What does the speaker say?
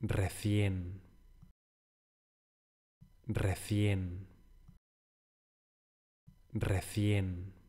recién, recién, recién.